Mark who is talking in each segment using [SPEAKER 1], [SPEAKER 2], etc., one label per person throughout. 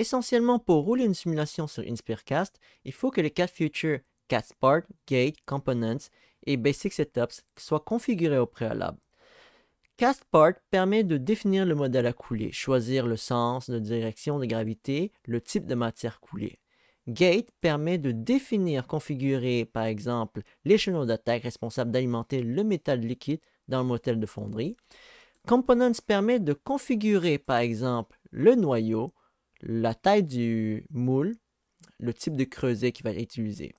[SPEAKER 1] Essentiellement, pour rouler une simulation sur InspireCast, il faut que les quatre features CastPart, Gate, Components et Basic Setups soient configurés au préalable. CastPart permet de définir le modèle à couler, choisir le sens de direction de gravité, le type de matière coulée. Gate permet de définir, configurer par exemple les chenaux d'attaque responsables d'alimenter le métal liquide dans le modèle de fonderie. Components permet de configurer par exemple le noyau, la taille du moule, le type de creuset qui va être utilisé.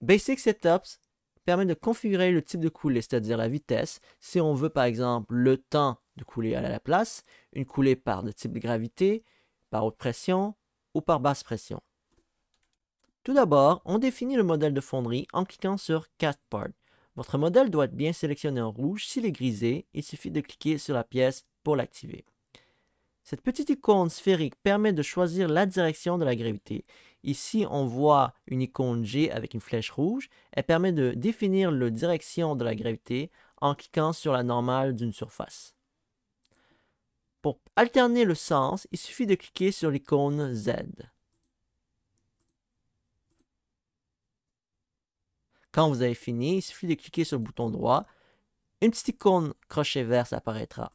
[SPEAKER 1] Basic Setups permet de configurer le type de coulée, c'est-à-dire la vitesse. Si on veut par exemple le temps de couler à la place, une coulée par de type de gravité, par haute pression ou par basse pression. Tout d'abord, on définit le modèle de fonderie en cliquant sur Cast Part. Votre modèle doit être bien sélectionné en rouge. S'il est grisé, il suffit de cliquer sur la pièce pour l'activer. Cette petite icône sphérique permet de choisir la direction de la gravité. Ici, on voit une icône G avec une flèche rouge. Elle permet de définir la direction de la gravité en cliquant sur la normale d'une surface. Pour alterner le sens, il suffit de cliquer sur l'icône Z. Quand vous avez fini, il suffit de cliquer sur le bouton droit. Une petite icône crochet vert s'apparaîtra.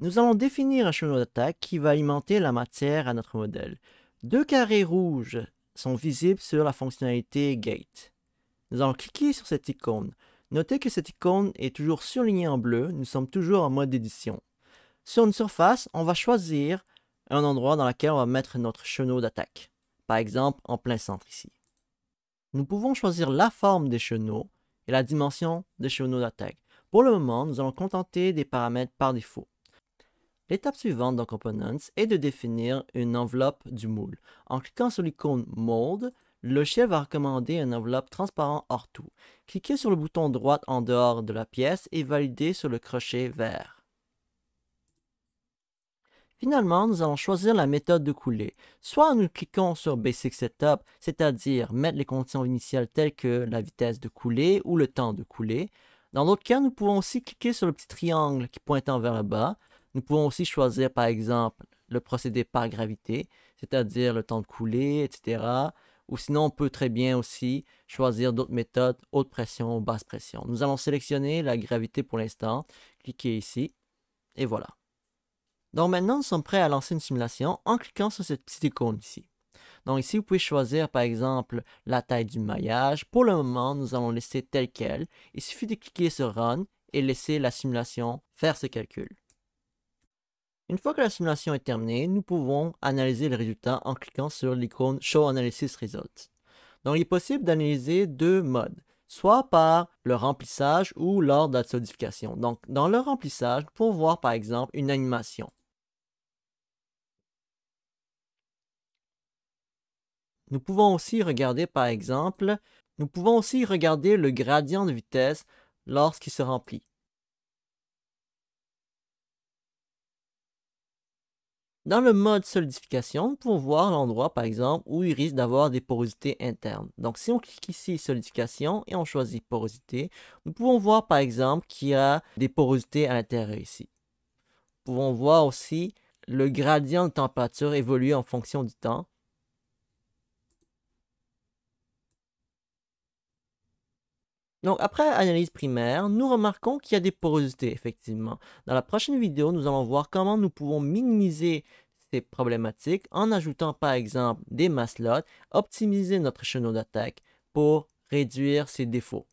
[SPEAKER 1] Nous allons définir un chemin d'attaque qui va alimenter la matière à notre modèle. Deux carrés rouges sont visibles sur la fonctionnalité Gate. Nous allons cliquer sur cette icône. Notez que cette icône est toujours surlignée en bleu, nous sommes toujours en mode édition. Sur une surface, on va choisir un endroit dans lequel on va mettre notre chenot d'attaque. Par exemple, en plein centre ici. Nous pouvons choisir la forme des chenots et la dimension des chenots d'attaque. Pour le moment, nous allons contenter des paramètres par défaut. L'étape suivante dans Components est de définir une enveloppe du moule. En cliquant sur l'icône Mold, le chef va recommander une enveloppe transparente hors tout. Cliquez sur le bouton droit en dehors de la pièce et validez sur le crochet vert. Finalement, nous allons choisir la méthode de coulée. Soit nous cliquons sur Basic Setup, c'est-à-dire mettre les conditions initiales telles que la vitesse de coulée ou le temps de coulée. Dans l'autre cas, nous pouvons aussi cliquer sur le petit triangle qui pointant vers le bas. Nous pouvons aussi choisir, par exemple, le procédé par gravité, c'est-à-dire le temps de couler, etc. Ou sinon, on peut très bien aussi choisir d'autres méthodes, haute pression ou basse pression. Nous allons sélectionner la gravité pour l'instant. Cliquez ici. Et voilà. Donc maintenant, nous sommes prêts à lancer une simulation en cliquant sur cette petite icône ici. Donc ici, vous pouvez choisir par exemple la taille du maillage. Pour le moment, nous allons laisser tel quel. Il suffit de cliquer sur Run et laisser la simulation faire ses calculs. Une fois que la simulation est terminée, nous pouvons analyser les résultat en cliquant sur l'icône Show Analysis Results. Donc, il est possible d'analyser deux modes, soit par le remplissage ou lors de la solidification. Donc, dans le remplissage, nous pouvons voir par exemple une animation. Nous pouvons aussi regarder par exemple, nous pouvons aussi regarder le gradient de vitesse lorsqu'il se remplit. Dans le mode solidification, nous pouvons voir l'endroit, par exemple, où il risque d'avoir des porosités internes. Donc, si on clique ici solidification et on choisit porosité, nous pouvons voir, par exemple, qu'il y a des porosités à l'intérieur ici. Nous pouvons voir aussi le gradient de température évoluer en fonction du temps. Donc après analyse primaire, nous remarquons qu'il y a des porosités effectivement. Dans la prochaine vidéo, nous allons voir comment nous pouvons minimiser ces problématiques en ajoutant par exemple des masslots, optimiser notre chenot d'attaque pour réduire ces défauts.